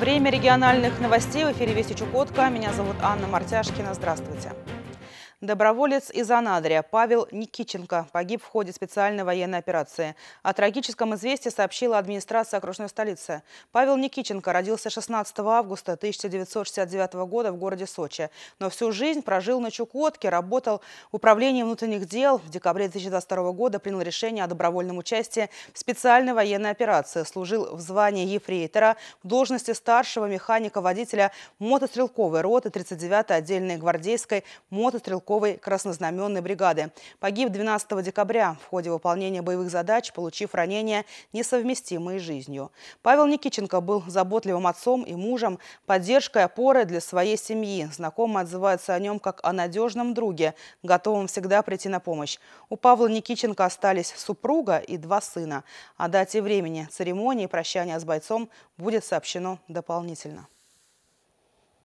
Время региональных новостей. В эфире Вести Чукотка. Меня зовут Анна Мартяшкина. Здравствуйте. Доброволец из Анадыря Павел Никиченко погиб в ходе специальной военной операции. О трагическом известии сообщила администрация окружной столицы. Павел Никиченко родился 16 августа 1969 года в городе Сочи, но всю жизнь прожил на Чукотке, работал в управлении внутренних дел. В декабре 2022 года принял решение о добровольном участии в специальной военной операции. Служил в звании ефрейтора в должности старшего механика-водителя мотострелковой роты 39-й отдельной гвардейской мотострелковой стрелковой краснознаменной бригады. Погиб 12 декабря в ходе выполнения боевых задач, получив ранения, несовместимые с жизнью. Павел Никиченко был заботливым отцом и мужем, поддержкой опорой для своей семьи. Знакомые отзываются о нем как о надежном друге, готовом всегда прийти на помощь. У Павла Никиченко остались супруга и два сына. О дате времени церемонии прощания с бойцом будет сообщено дополнительно.